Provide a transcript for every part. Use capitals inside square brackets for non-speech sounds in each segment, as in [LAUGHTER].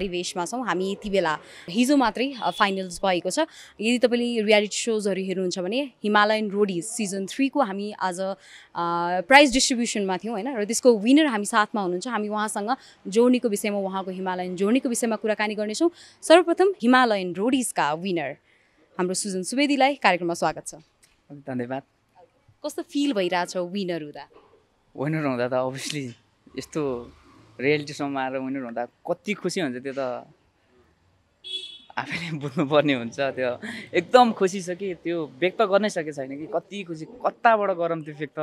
परिवेशमा छौँ हामी यति बेला हिजो मात्रै फाइनल्स भएको छ यदि तपाईँले रियालिटी सोजहरू हेर्नुहुन्छ भने हिमालयन रोडिज सिजन थ्रीको हामी आज प्राइज डिस्ट्रिब्युसनमा थियौँ होइन र त्यसको विनर हामी साथमा हुनुहुन्छ हामी उहाँसँग जोर्नीको विषयमा उहाँको हिमालयन जोर्नीको विषयमा कुराकानी गर्नेछौँ सर्वप्रथम हिमालयन रोडिजका विनर हाम्रो सुजन सुवेदीलाई कार्यक्रममा स्वागत छ धन्यवाद कस्तो फिल भइरहेछ विनर हुँदा विनर हुँदा त अभियसली यस्तो रियालिटी सोमा आएर विनर हुँदा कति खुसी हुन्छ त्यो त आफैले बुझ्नुपर्ने हुन्छ त्यो एकदम खुसी छ कि त्यो व्यक्त गर्नै सकेको छैन कि कति खुसी कताबाट गरौँ त्यो व्यक्त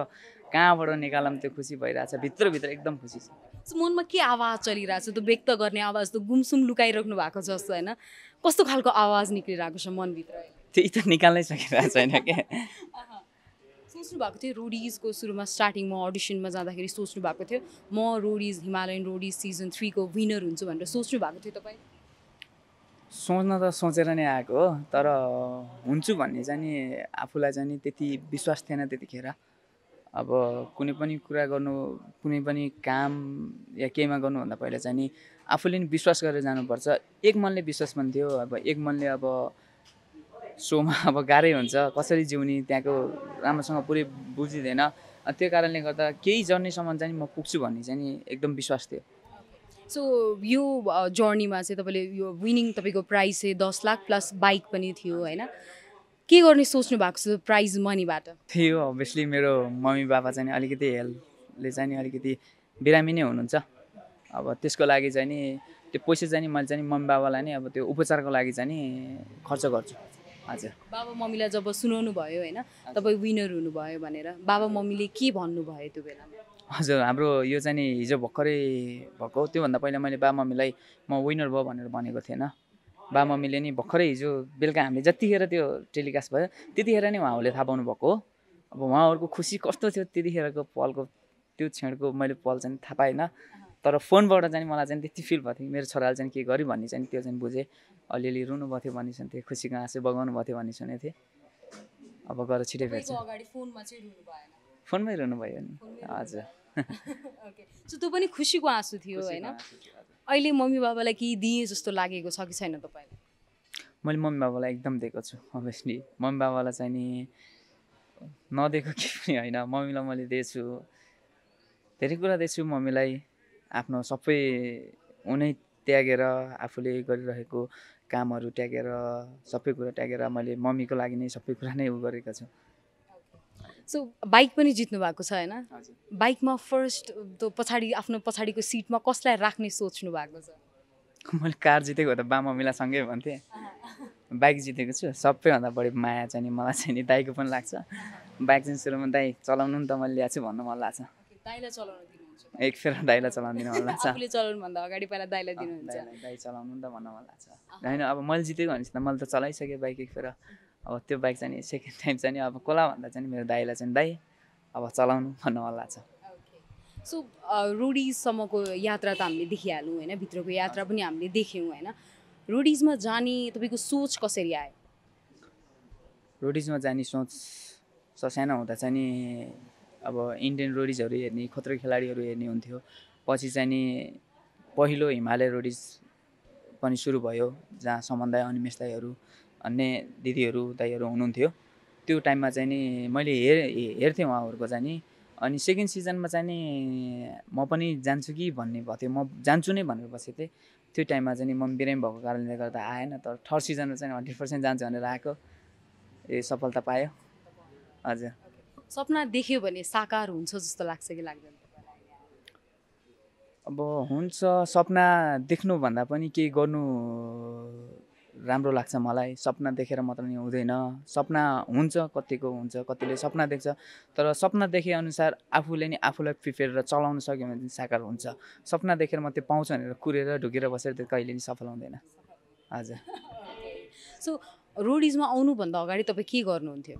कहाँबाट निकालौँ त्यो खुसी भइरहेछ भित्रभित्र एकदम खुसी छ मनमा के आवाज चलिरहेको छ त्यो व्यक्त गर्ने आवाज त गुमसुम लुकाइराख्नु भएको छ जस्तो होइन कस्तो खालको आवाज निक्लिरहेको छ मनभित्र त्यही त निकाल्नै सकिरहेको छैन क्या [LAUGHS] सोच्नु भएको थियो रोडिजको सुरुमा स्टार्टिङ म अडिसनमा जाँदाखेरि सोच्नु भएको थियो म रोडिज हिमालयन रोडिज सिजन थ्रीको विनर हुन्छु भनेर सोच्नु भएको थियो तपाईँ सोच्न त सोचेर नै आएको हो तर हुन्छु भन्ने चाहिँ नि आफूलाई चाहिँ नि त्यति विश्वास थिएन त्यतिखेर अब कुनै पनि कुरा गर्नु कुनै पनि काम या केहीमा गर्नुभन्दा पहिला चाहिँ नि आफूले नि विश्वास गरेर जानुपर्छ एक मनले विश्वास मान्थ्यो अब एक मनले अब सोमा [LAUGHS] अब गाह्रै हुन्छ कसरी जिउने त्यहाँको राम्रोसँग पुरै बुझिँदैन त्यो कारणले गर्दा केही जर्नीसम्म चाहिँ म पुग्छु भन्ने चाहिँ नि एकदम विश्वास थियो सो यो जर्नीमा चाहिँ तपाईँले यो विनिङ तपाईँको प्राइस चाहिँ दस लाख प्लस बाइक पनि थियो होइन के गर्ने सोच्नु भएको छ प्राइज मनीबाट थियो अभियसली मेरो मम्मी बाबा चाहिँ अलिकति हेल्थले चाहिँ अलिकति बिरामी नै हुनुहुन्छ अब त्यसको लागि चाहिँ नि त्यो पैसा चाहिँ मैले चाहिँ मम्मी बाबालाई नै अब त्यो उपचारको लागि चाहिँ नि खर्च गर्छु हजुर बाबा मम्मीलाई जब सुनाउनु भयो होइन तपाईँ विनर हुनुभयो भनेर बाबा मम्मीले के भन्नुभयो त्यो बेलामा हजुर हाम्रो यो चाहिँ हिजो भर्खरै भएको त्योभन्दा पहिला मैले बाबा मम्मीलाई म विनर भयो भनेर भनेको थिएन बाबा मम्मीले नि भर्खरै हिजो बेलुका हामीले जतिखेर त्यो टेलिकास्ट भयो त्यतिखेर नै उहाँहरूले थाहा पाउनु भएको अब उहाँहरूको खुसी कस्तो थियो त्यतिखेरको पलको त्यो क्षणको मैले पल चाहिँ थाहा पाएन तर फोनबाट चाहिँ मलाई चाहिँ त्यति फिल भएको थियो मेरो छोराले चाहिँ के गर्यो भन्ने चाहिँ त्यो चाहिँ बुझेँ अलिअलि रुनु भएको थियो भन्ने सुन्थेँ खुसीको आँसु बगाउनु भएको थियो भन्ने सुनेको थिएँ अब गएर छिटै भेट्छ फोनमै रुनु भयो नि हजुर [LAUGHS] त्यो पनि खुसीको आँसु थियो होइन अहिले मम्मी बाबालाई केही दिएँ जस्तो लागेको छ कि छैन तपाईँलाई मैले मम्मी बाबालाई एकदम दिएको छु अभियसली मम्मी बाबालाई चाहिँ नि नदिएको के पनि होइन मम्मीलाई मैले दिएछु धेरै कुरा दिएछु मम्मीलाई आफ्नो सबै उनै त्यागेर आफूले गरिरहेको कामहरू त्यागेर सबै कुरा त्यागेर मैले मम्मीको लागि नै सबै कुरा नै उ गरेको छु सो बाइक पनि जित्नु भएको छ होइन बाइकमा फर्स्ट पछाडि आफ्नो पछाडिको सिटमा कसलाई राख्ने सोच्नु भएको छ मैले कार जितेको त बा सँगै भन्थेँ बाइक जितेको छु सबैभन्दा बढी माया चाहिँ मलाई चाहिँ नि दाईको पनि लाग्छ बाइक चाहिँ सुरुमा दाई चलाउनु नि त मैले ल्याएको छु भन्नु मन लाग्छ दाइलाई चलाउनु भन्दा अगाडि पहिला दाइलाई दिनुहुन्छ दाइ चलाउनु नि त भन्न लाग्छ होइन अब मैले जितेको भनेपछि त मैले त चलाइसकेँ बाइक एक फेर अब त्यो बाइक चाहिँ सेकेन्ड टाइम चाहिँ अब कसलाई भन्दा चाहिँ मेरो दाइलाई चाहिँ दाइ अब चलाउनु [LAUGHS] भन्न मन लाग्छ सो रोडिजसम्मको यात्रा त हामीले देखिहाल्यौँ होइन भित्रको यात्रा पनि हामीले देख्यौँ होइन रोडिजमा जाने तपाईँको सोच कसरी आयो रोडिजमा जाने सोच ससानो हुँदा चाहिँ नि अब इन्डियन रोडिजहरू हेर्ने खत्रो खेलाडीहरू हेर्ने हुन्थ्यो पछि चाहिँ नि पहिलो हिमालय रोडिज पनि सुरु भयो जहाँ सम्बन्धाय अनिमेष दाईहरू अन्य दिदीहरू दाईहरू हुनुहुन्थ्यो त्यो टाइममा चाहिँ नि मैले हेर हेर्थेँ उहाँहरूको चाहिँ नि अनि सेकेन्ड सिजनमा चाहिँ नि म पनि जान्छु कि भन्ने भएको थियो म जान्छु नै भनेर बसेको थिएँ त्यो टाइममा चाहिँ नि म बिरामी भएको कारणले गर्दा आएन तर थर्ड सिजनमा चाहिँ हन्ड्रेड पर्सेन्ट जान्छु भनेर आएको ए सफलता पायो हजुर सपना देख्यो भने साकार हुन्छ जस्तो लाग्छ कि लाग्दैन अब हुन्छ सपना देख्नुभन्दा पनि केही गर्नु राम्रो लाग्छ मलाई सपना देखेर मात्र नि हुँदैन सपना हुन्छ कतिको हुन्छ कतिले सपना देख्छ तर सपना देखेअनुसार आफूले नि आफूलाई प्रिपेयर चलाउन सक्यो भने साकार हुन्छ सपना देखेर मात्रै पाउँछ भनेर कुरेर ढुकेर बसेर त्यो कहिले नि सफल हुँदैन हजुर सो [LAUGHS] रोडिजमा आउनुभन्दा अगाडि तपाईँ के गर्नुहुन्थ्यो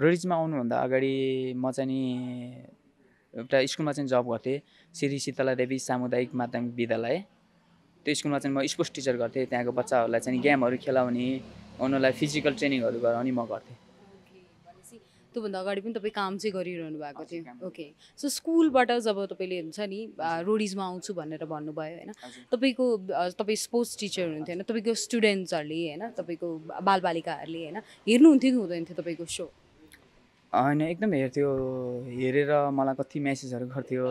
रोडिजमा आउनुभन्दा अगाडि म चाहिँ नि एउटा स्कुलमा चाहिँ जब गर्थेँ श्री शीतला देवी सामुदायिक माध्यमिक विद्यालय त्यो स्कुलमा चाहिँ म स्पोर्ट्स टिचर गर्थेँ त्यहाँको बच्चाहरूलाई चाहिँ गेमहरू खेलाउने उनीहरूलाई फिजिकल ट्रेनिङहरू गराउने म गर्थेँ त्योभन्दा अगाडि पनि तपाईँ काम चाहिँ गरिरहनु भएको थियो ओके सो स्कुलबाट जब तपाईँले हुन्छ नि रोडिजमा आउँछु भनेर भन्नुभयो होइन तपाईँको तपाईँ स्पोर्ट्स टिचर हुनुहुन्थ्यो होइन तपाईँको स्टुडेन्ट्सहरूले होइन तपाईँको बालबालिकाहरूले होइन हेर्नुहुन्थ्यो कि हुँदैन थियो तपाईँको सो होइन एकदम हेर्थ्यो हेरेर मलाई कति म्यासेजहरू गर्थ्यो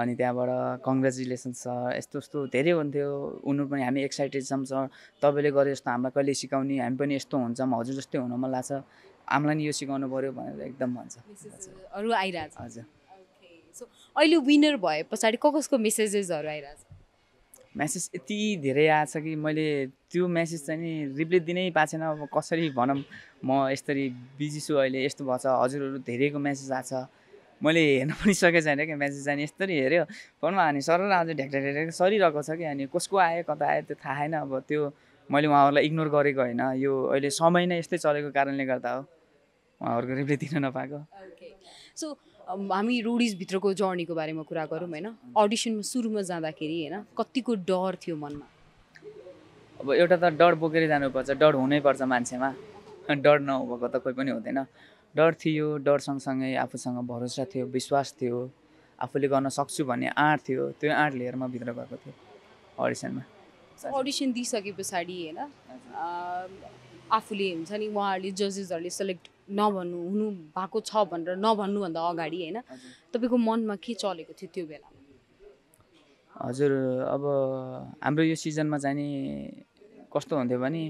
अनि त्यहाँबाट कङ्ग्रेचुलेसन छ यस्तो यस्तो धेरै हुन्थ्यो उनीहरू पनि हामी एक्साइटेड छौँ सर तपाईँले गरे जस्तो हामीलाई कहिले सिकाउने हामी पनि यस्तो हुन्छौँ हजुर जस्तै हुन मन लाग्छ हामीलाई नि यो सिकाउनु पऱ्यो भनेर एकदम भन्छ अरू आइरहेको छ हजुर सो अहिले विनर भए पछाडि कसको मेसेजेसहरू आइरहेको म्यासेज यति धेरै आएछ कि मैले त्यो म्यासेज चाहिँ नि रिप्लाई दिनै पाएको छैन अब कसरी भनौँ म यसरी बिजी छु अहिले यस्तो भएछ हजुरहरू धेरैको म्यासेज आएको छ मैले हेर्न पनि सकेको छैन क्या म्यासेज जाने यस्तरी हेऱ्यो फोनमा अनि सर आज ढ्याक सरिरहेको छ कि अनि कसको आयो कता आयो त्यो थाहा छैन अब त्यो मैले उहाँहरूलाई इग्नोर गरेको होइन यो अहिले समय नै यस्तै चलेको कारणले गर्दा हो उहाँहरूको रिप्लाई दिन नपाएको सो um, हामी रोडिजभित्रको जर्नीको बारेमा कुरा गरौँ होइन अडिसनमा सुरुमा जाँदाखेरि होइन कतिको डर थियो मनमा अब एउटा त डर बोकेर जानुपर्छ डर हुनैपर्छ मान्छेमा डर नभएको त कोही पनि हुँदैन डर थियो डर सँगसँगै आफूसँग भरोसा थियो विश्वास थियो आफूले गर्न सक्छु भन्ने आँट थियो त्यो आँट लिएर म भित्र गएको थिएँ अडिसनमा अडिसन दिइसके पछाडि होइन आफूले हुन्छ नि उहाँहरूले जजेसहरूले सेलेक्ट नभन्नु हुनु भएको छ भनेर नभन्नुभन्दा अगाडि होइन तपाईँको मनमा के चलेको थियो त्यो बेला हजुर अब हाम्रो यो सिजनमा चाहिँ नि कस्तो हुन्थ्यो भने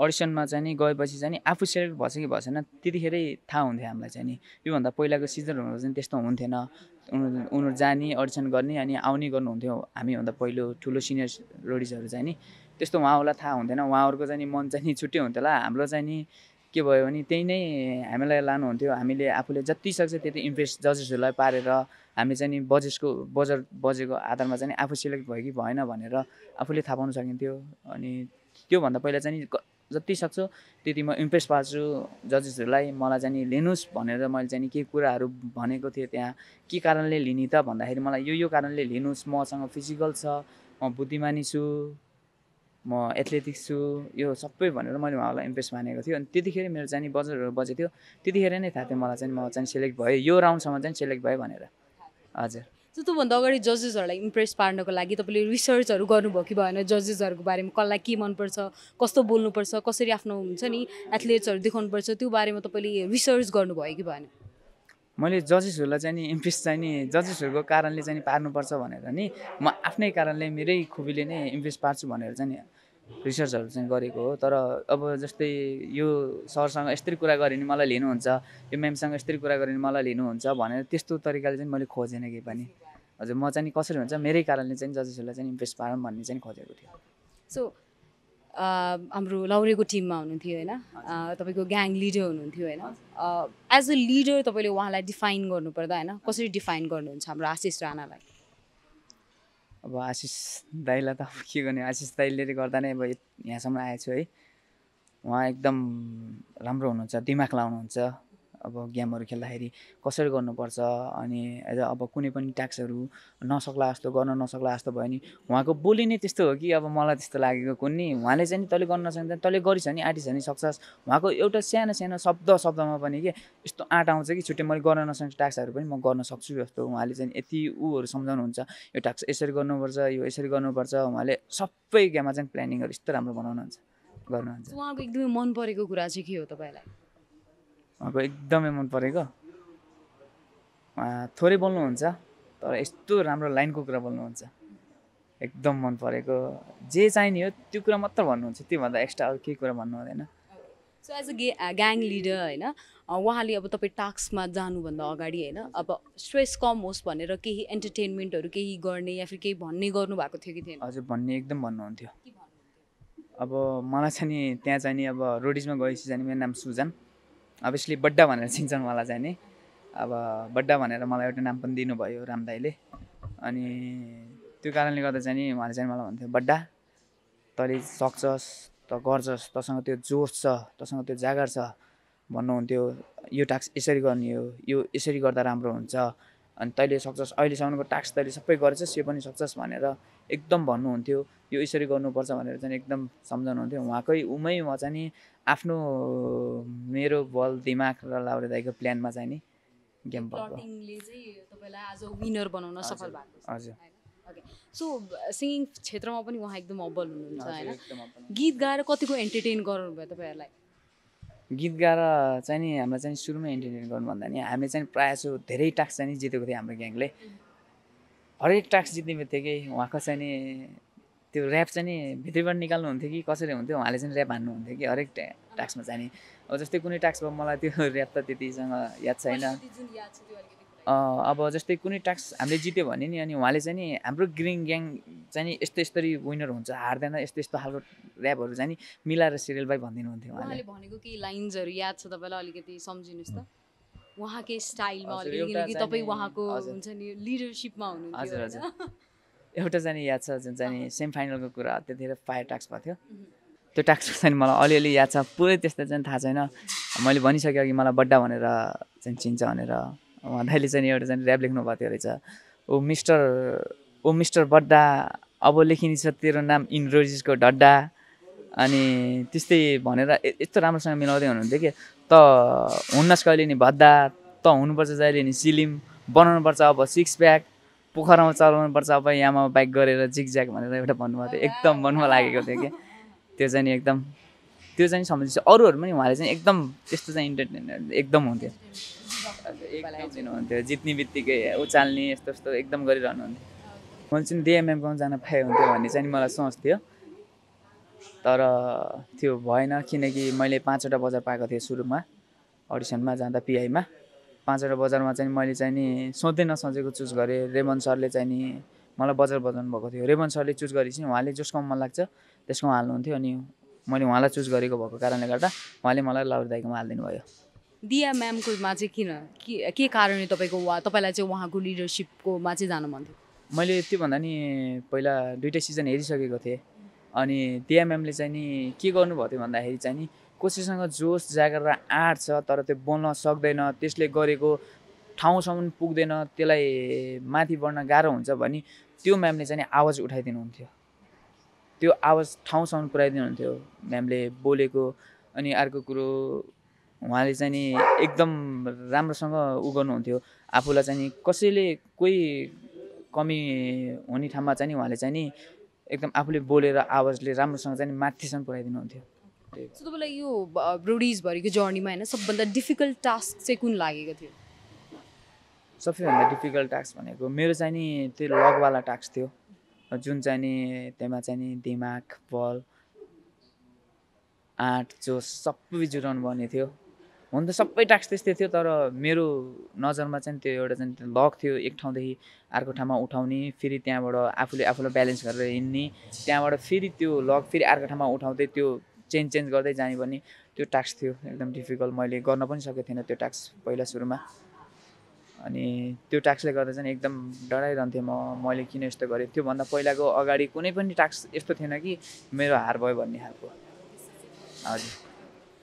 अडिसनमा चाहिँ नि गएपछि चाहिँ नि आफू सेलेक्ट भएछ कि भएन त्यतिखेरै थाहा हुन्थ्यो हामीलाई चाहिँ नि योभन्दा पहिलाको सिजनहरू चाहिँ त्यस्तो हुन्थेन उनीहरू उनीहरू जाने अडिसन गर्ने अनि आउने गर्नुहुन्थ्यो हामीभन्दा पहिलो ठुलो सिनियर रोडिजहरू चाहिँ नि त्यस्तो उहाँहरूलाई थाहा हुन्थेन उहाँहरूको चाहिँ नि मन चाहिँ नि छुट्टै हुन्थ्यो होला हाम्रो चाहिँ नि के भयो भने त्यही नै हामीलाई लानुहुन्थ्यो हामीले आफूले जति सक्छ त्यति इम्प्रेस जजेसहरूलाई पारेर हामीले चाहिँ नि बजेसको बजट बजेको आधारमा चाहिँ आफू सिलेक्ट भयो कि भएन भनेर आफूले थाहा पाउन सकिन्थ्यो अनि त्योभन्दा पहिला चाहिँ जति सक्छु त्यति म इम्प्रेस पार्छु जजेसहरूलाई मलाई चाहिँ लिनुहोस् भनेर मैले चाहिँ के कुराहरू भनेको थिएँ त्यहाँ के कारणले लिने त भन्दाखेरि मलाई यो यो कारणले लिनुहोस् मसँग फिजिकल छ म बुद्धिमानी छु म एथलेटिक्स छु यो सबै भनेर मैले उहाँलाई इम्प्रेस मानेको थियो अनि त्यतिखेर मेरो चाहिँ नि बजारहरू बजेको थियो त्यतिखेर नै थाहा थियो मलाई चाहिँ म चाहिँ सेलेक्ट भएँ यो राउन्डसम्म चाहिँ सेलेक्ट भएँ भनेर हजुर सो त्योभन्दा अगाडि जजेसहरूलाई इम्प्रेस पार्नको लागि तपाईँले रिसर्चहरू गर्नुभयो कि भएन जजेसहरूको बारेमा कसलाई के मनपर्छ कस्तो बोल्नुपर्छ कसरी आफ्नो हुन्छ नि एथलेट्सहरू देखाउनुपर्छ त्यो बारेमा तपाईँले रिसर्च गर्नुभयो कि भएन मैले जजेसहरूलाई चाहिँ नि इम्प्रेस चाहिँ नि जजेसहरूको कारणले चाहिँ पार्नुपर्छ भनेर नि म आफ्नै कारणले मेरै खुबीले नै इम्प्रेस पार्छु भनेर चाहिँ नि रिसर्चहरू चाहिँ गरेको हो तर अब जस्तै यो सरसँग यस्तरी कुरा गरेँ भने मलाई लिनुहुन्छ यो म्यामसँग यस्तरी कुरा गऱ्यो भने मलाई लिनुहुन्छ भनेर त्यस्तो तरिकाले चाहिँ मैले खोजेन केही पनि हजुर म चाहिँ कसरी हुन्छ मेरै कारणले चाहिँ जजेसहरूलाई चाहिँ इम्प्रेस पारौँ भन्ने चाहिँ खोजेको थियो सो हाम्रो लौरेको टिममा हुनुहुन्थ्यो होइन तपाईँको ग्याङ लिडर हुनुहुन्थ्यो होइन एज अ लिडर तपाईँले उहाँलाई डिफाइन गर्नुपर्दा होइन कसरी डिफाइन गर्नुहुन्छ हाम्रो आशिष राणालाई अब आशिष दाईलाई त अब के गर्ने आशिष दाईले गर्दा नै अब यहाँसम्म आएछु है उहाँ एकदम राम्रो हुनुहुन्छ दिमाग लाउनुहुन्छ अब गेमहरू खेल्दाखेरि कसरी गर्नुपर्छ अनि एज अब कुनै पनि ट्याक्सहरू नसक्ला जस्तो गर्न नसक्ला जस्तो भयो नि उहाँको बोली नै त्यस्तो हो कि अब मलाई त्यस्तो लागेको नि उहाँले चाहिँ तैँले गर्न नसक्दा तैँले गरिछ नि आँटिस नि सक्छस् उहाँको एउटा सानो सानो शब्द शब्दमा पनि के यस्तो आँट आउँछ कि छुट्टै मैले गर्न नसक्ने ट्याक्सहरू पनि म गर्न सक्छु जस्तो उहाँले चाहिँ यति ऊहरू सम्झाउनुहुन्छ यो ट्याक्स यसरी गर्नुपर्छ यो यसरी गर्नुपर्छ उहाँले सबै गेममा चाहिँ प्लानिङहरू यस्तो राम्रो बनाउनुहुन्छ गर्नुहुन्छ उहाँको एकदमै मन परेको कुरा चाहिँ के हो तपाईँलाई उहाँको एकदमै मन परेको उहाँ थोरै बोल्नुहुन्छ तर यस्तो राम्रो लाइनको कुरा बोल्नुहुन्छ एकदम मन परेको जे चाहिने हो त्यो कुरा मात्र भन्नुहुन्छ त्योभन्दा एक्स्ट्रा अरू केही कुरा भन्नु हुँदैन सो एज अ गे ग्याङ लिडर होइन उहाँले अब तपाईँ टास्कमा जानुभन्दा अगाडि होइन अब स्ट्रेस कम होस् भनेर केही इन्टरटेन्मेन्टहरू केही गर्ने या फिर केही भन्ने गर्नुभएको थियो कि थिएन हजुर भन्ने एकदम भन्नुहुन्थ्यो अब मलाई चाहिँ नि त्यहाँ चाहिँ नि अब रोडिजमा गएपछि चाहिँ मेरो नाम सुजन अभियसली बड्डा भनेर चिन्छन् उहाँलाई चाहिँ नि अब बड्डा भनेर मलाई एउटा नाम पनि दिनुभयो राम रामदाईले अनि त्यो कारणले गर्दा चाहिँ नि उहाँले चाहिँ मलाई भन्थ्यो बड्डा तैँले सक्छस् त गर्छस् तसँग त्यो जोस छ तसँग त्यो जागर छ भन्नुहुन्थ्यो यो टास्क यसरी गर्ने हो यो यसरी गर्दा राम्रो हुन्छ अनि तैँले सक्छस् अहिलेसम्मको टास्क तैँले सबै गरेछस् यो पनि सक्छस् भनेर एकदम भन्नुहुन्थ्यो यो यसरी गर्नुपर्छ भनेर चाहिँ एकदम सम्झाउनुहुन्थ्यो उहाँकै उमै म चाहिँ नि आफ्नो मेरो बल दिमाग र लाउरे दाईको प्लानमा चाहिँ नि गेम हजुर सो सिङ्गिङ क्षेत्रमा पनि उहाँ एकदम अब्बल हुनुहुन्छ होइन गीत गाएर कतिको एन्टरटेन गर्नुभयो तपाईँहरूलाई गीत गाएर चाहिँ नि हामीलाई चाहिँ सुरुमै इन्टरटेन भन्दा नि हामीले चाहिँ प्रायः धेरै टास्क चाहिँ जितेको थियो हाम्रो ग्याङले हरेक टास्क जित्ने बित्तिकै उहाँको चाहिँ नि त्यो ऱ्याप चाहिँ नि भित्रीबाट निकाल्नुहुन्थ्यो कि कसरी हुन्थ्यो उहाँले चाहिँ ऱ्याप हान्नुहुन्थ्यो कि हरेक टास्कमा चाहिँ नि अब जस्तै कुनै टास्कमा मलाई त्यो ऱ्याप [LAUGHS] त त्यतिसँग याद छैन अब जस्तै कुनै टास्क हामीले जित्यो भने नि अनि उहाँले चाहिँ नि हाम्रो ग्रिङ ग्याङ चाहिँ नि यस्तो यस्तरी विनर हुन्छ हार्दैन यस्तो यस्तो खालको ऱ्यापहरू चाहिँ नि मिलाएर सिरियल भाइ भनिदिनु हुन्थ्यो उहाँले भनेको केही लाइन्सहरू याद छ तपाईँलाई अलिकति सम्झिनुहोस् त उहाँकै स्टाइलमा अलिकति तपाईँ उहाँको हुन्छ नि लिडरसिपमा हुनुहुन्छ हजुर हजुर एउटा जाने याद छ जुन चाहिँ सेमी फाइनलको कुरा त्यतिखेर फायर टास्क भएको थियो त्यो टास्क चाहिँ मलाई अलिअलि याद छ पुरै त्यस्तो चाहिँ थाहा छैन मैले भनिसकेँ अघि मलाई बड्डा भनेर चाहिँ चिन्छ भनेर भन्दाखेरि चाहिँ एउटा चाहिँ ऱ्याप लेख्नु भएको थियो रहेछ ओ मिस्टर ओ मिस्टर बड्डा अब लेखिने छ तेरो नाम इन्ड्रोजिसको डड्डा अनि त्यस्तै भनेर यस्तो राम्रोसँग मिलाउँदै हुनुहुन्थ्यो कि त हुन्नस् कहिले नि भद्दा त हुनुपर्छ जहिले नि सिलिम बनाउनुपर्छ अब सिक्स प्याक पोखरामा चलाउनुपर्छ अब यहाँमा बाइक गरेर ज्याक भनेर एउटा भन्नुभएको थियो एकदम मनमा लागेको थियो क्या त्यो चाहिँ नि एकदम त्यो चाहिँ सम्झिन्छ अरूहरू पनि उहाँले चाहिँ एकदम त्यस्तो चाहिँ इन्टरटेनर एकदम हुन्थ्यो हुन्थ्यो जित्ने बित्तिकै उचाल्ने यस्तो यस्तो एकदम गरिरहनुहुन्थ्यो मैले चाहिँ डिएमएमकोमा जान पाएँ हुन्थ्यो भन्ने चाहिँ मलाई सोच थियो तर त्यो भएन किनकि मैले पाँचवटा बजार पाएको थिएँ सुरुमा अडिसनमा जाँदा पिआईमा पाँचवटा बजारमा चाहिँ मैले चाहिँ नि सोध्दै नसोचेको चुज गरेँ रेमन सरले चाहिँ नि मलाई बजार बजाउनु भएको थियो रेमन सरले चुज गरेपछि उहाँले जसकोमा मन लाग्छ त्यसकोमा हाल्नुहुन्थ्यो अनि मैले उहाँलाई चुज गरेको भएको कारणले गर्दा उहाँले मलाई दाइकोमा हालिदिनु भयो दिया म्यामकोमा चाहिँ किन के कारणले तपाईँको वा तपाईँलाई चाहिँ उहाँको लिडरसिपकोमा चाहिँ जानु मन थियो मैले त्योभन्दा नि पहिला दुइटै सिजन हेरिसकेको थिएँ अनि दिया म्यामले चाहिँ नि के गर्नुभएको थियो भन्दाखेरि चाहिँ नि कसैसँग जोस जागर आँट छ तर त्यो बोल्न सक्दैन त्यसले गरेको ठाउँसम्म पुग्दैन त्यसलाई माथि बढ्न गाह्रो हुन्छ भने त्यो म्यामले चाहिँ आवाज उठाइदिनुहुन्थ्यो त्यो आवाज ठाउँसम्म पुऱ्याइदिनुहुन्थ्यो म्यामले बोलेको अनि अर्को कुरो उहाँले चाहिँ नि एकदम राम्रोसँग उ गर्नुहुन्थ्यो आफूलाई चाहिँ नि कसैले कोही कमी हुने ठाउँमा चाहिँ नि उहाँले चाहिँ नि एकदम आफूले बोलेर आवाजले राम्रोसँग चाहिँ माथिसम्म पुऱ्याइदिनुहुन्थ्यो हुन्थ्यो तपाईँलाई यो ब्रोडिजभरिको जर्नीमा होइन सबभन्दा डिफिकल्ट टास्क चाहिँ कुन लागेको थियो सबैभन्दा डिफिकल्ट टास्क भनेको मेरो चाहिँ नि त्यो लगवाला टास्क थियो जुन चाहिँ नि त्यहाँ चाहिँ नि दिमाग बल आँट जो सबै जुटाउनु पर्ने थियो हुन त सबै टास्क त्यस्तै थियो तर मेरो नजरमा चाहिँ त्यो एउटा चाहिँ लक थियो एक ठाउँदेखि अर्को ठाउँमा उठाउने फेरि त्यहाँबाट आफूले आफूलाई ब्यालेन्स गरेर हिँड्ने त्यहाँबाट फेरि त्यो लक फेरि अर्को ठाउँमा उठाउँदै त्यो चेन्ज चेन्ज गर्दै जाने भने त्यो टास्क थियो एकदम डिफिकल्ट मैले गर्न पनि सकेको थिइनँ त्यो टास्क पहिला सुरुमा अनि त्यो ट्याक्सले गर्दा चाहिँ एकदम डराइरहन्थेँ म मैले किन यस्तो गरेँ त्योभन्दा पहिलाको अगाडि कुनै पनि ट्याक्स यस्तो थिएन कि मेरो हार भयो भन्ने खालको हजुर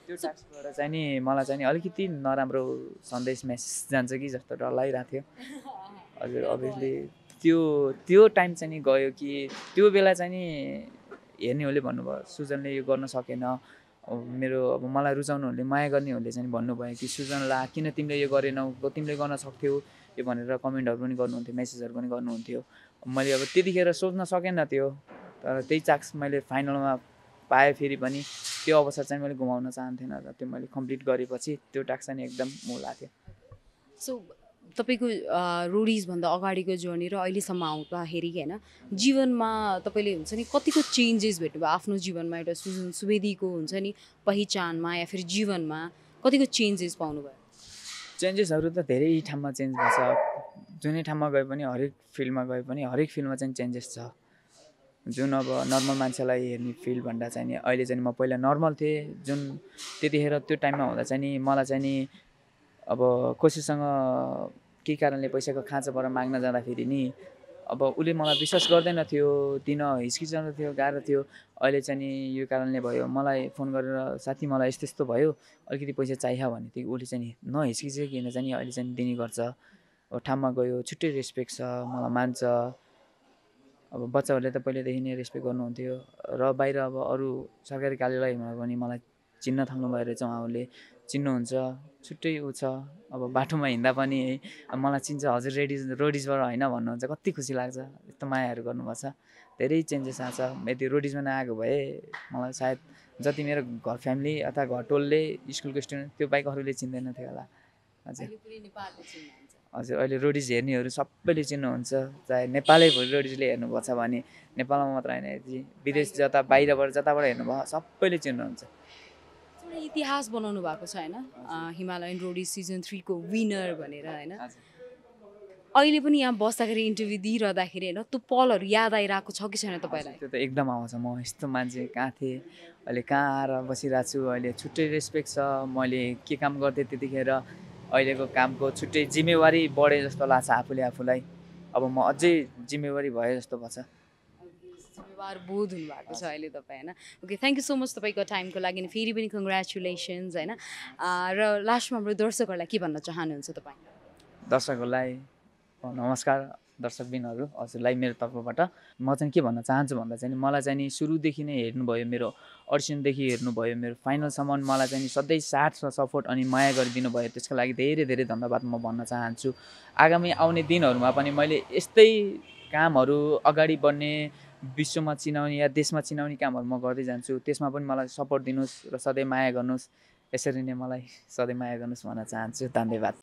त्यो ट्याक्सबाट चाहिँ नि मलाई चाहिँ नि अलिकति नराम्रो सन्देश मेसेज जान्छ कि जस्तो डराइरहेको थियो [LAUGHS] हजुर अभियसली त्यो त्यो टाइम चाहिँ नि गयो कि त्यो बेला चाहिँ नि हेर्ने होले भन्नुभयो सुजनले यो गर्न सकेन मेरो अब मलाई रुचाउनुहरूले माया गर्नेहरूले चाहिँ भन्नुभयो कि सुजन ला किन तिमीले यो गरेनौ तिमीले गर्न सक्थ्यौ यो भनेर कमेन्टहरू पनि गर्नुहुन्थ्यो मेसेजहरू पनि गर्नुहुन्थ्यो मैले अब त्यतिखेर सोच्न सकेन त्यो तर त्यही चाक्स मैले फाइनलमा पाएँ फेरि पनि त्यो अवसर चाहिँ मैले घुमाउन चाहन्थेन र त्यो मैले कम्प्लिट गरेपछि त्यो टास्क चाहिँ एकदम म लाग्थ्यो सो तपाईँको रोडिजभन्दा अगाडिको जर्नी र अहिलेसम्म आउँदाखेरि होइन जीवनमा तपाईँले हुन्छ नि कतिको चेन्जेस भेट्नुभयो आफ्नो जीवनमा एउटा सुजन सुवेदीको हुन्छ नि पहिचानमा या फेरि जीवनमा कतिको चेन्जेस पाउनुभयो चेन्जेसहरू त धेरै ठाउँमा चेन्ज भएछ जुनै ठाउँमा गए पनि हरेक फिल्डमा गए पनि हरेक फिल्डमा चाहिँ चेन्जेस छ जुन अब नर्मल मान्छेलाई हेर्ने फिल्डभन्दा चाहिँ नि अहिले चाहिँ म पहिला नर्मल थिएँ जुन त्यतिखेर त्यो टाइममा हुँदा चाहिँ नि मलाई चाहिँ नि अब कसैसँग केही कारणले पैसाको खाँचोबाट माग्न जाँदाखेरि नि अब उसले मलाई विश्वास गर्दैन थियो दिन हिचकिचाउँदो थियो गाह्रो थियो अहिले चाहिँ नि यो कारणले भयो मलाई फोन गरेर साथी मलाई यस्तो यस्तो भयो अलिकति पैसा चाहियो भनेदेखि उसले चाहिँ नि चाहिँ अहिले चाहिँ दिने गर्छ अब ठाउँमा गयो छुट्टै रेस्पेक्ट छ मलाई मान्छ अब बच्चाहरूले त पहिल्यैदेखि नै रेस्पेक्ट गर्नुहुन्थ्यो र बाहिर अब अरू सरकारी कार्यालयमा पनि मलाई चिन्न थाल्नु भएर चाहिँ उहाँहरूले चिन्नुहुन्छ छुट्टै ऊ छ अब बाटोमा हिँड्दा पनि है अब मलाई चिन्छ हजुर रेडिज रोडिजबाट होइन भन्नुहुन्छ कति खुसी लाग्छ यस्तो मायाहरू गर्नुपर्छ धेरै चेन्जेस आएको छ यदि रोडिजमा नआएको भए मलाई सायद जति मेरो घर फ्यामिली अथवा घर टोलले स्कुलको स्टुडेन्ट त्यो बाहेक अरूले चिन्दैन थियो होला हजुर हजुर अहिले रोडिज हेर्नेहरू सबैले चिन्नुहुन्छ चाहे नेपालै रोडिजले हेर्नुपर्छ भने नेपालमा मात्र होइन विदेश जता बाहिरबाट जताबाट हेर्नुभयो सबैले चिन्नुहुन्छ इतिहास बनाउनु भएको छ होइन हिमालयन रोडी सिजन थ्रीको विनर भनेर होइन अहिले पनि यहाँ बस्दाखेरि इन्टरभ्यू दिइरहँदाखेरि होइन त्यो पलहरू याद आइरहेको छ कि छैन तपाईँलाई त्यो त एकदम आउँछ म यस्तो मान्छे कहाँ थिएँ अहिले कहाँ आएर बसिरहेको छु अहिले छुट्टै रेस्पेक्ट छ मैले के काम गर्थेँ त्यतिखेर अहिलेको कामको छुट्टै जिम्मेवारी बढेँ जस्तो लाग्छ आफूले आफूलाई अब म अझै जिम्मेवारी भए जस्तो भन्छ विवाह बोध हुनुभएको छ अहिले तपाईँ होइन okay thank you so much तपाईँको टाइमको लागि फेरि पनि कङ्ग्रेचुलेसन्स होइन र लास्टमा हाम्रो दर्शकहरूलाई के भन्न चाहनुहुन्छ तपाईँ दर्शकहरूलाई नमस्कार दर्शक दर्शकबिनहरू हजुरलाई मेरो तर्फबाट म चाहिँ के भन्न चाहन्छु भन्दा चाहिँ मलाई चाहिँ नि सुरुदेखि नै हेर्नुभयो मेरो अडिसनदेखि हेर्नुभयो मेरो फाइनलसम्म मलाई चाहिँ सधैँ साथ र सपोर्ट अनि माया गरिदिनु भयो त्यसको लागि धेरै धेरै धन्यवाद म भन्न चाहन्छु आगामी आउने दिनहरूमा पनि मैले यस्तै कामहरू अगाडि बढ्ने विश्वमा चिनाउने या देशमा चिनाउने कामहरू म गर्दै जान्छु त्यसमा पनि मलाई सपोर्ट दिनुहोस् र सधैँ माया गर्नुहोस् यसरी नै मलाई सधैँ माया गर्नुहोस् भन्न चाहन्छु धन्यवाद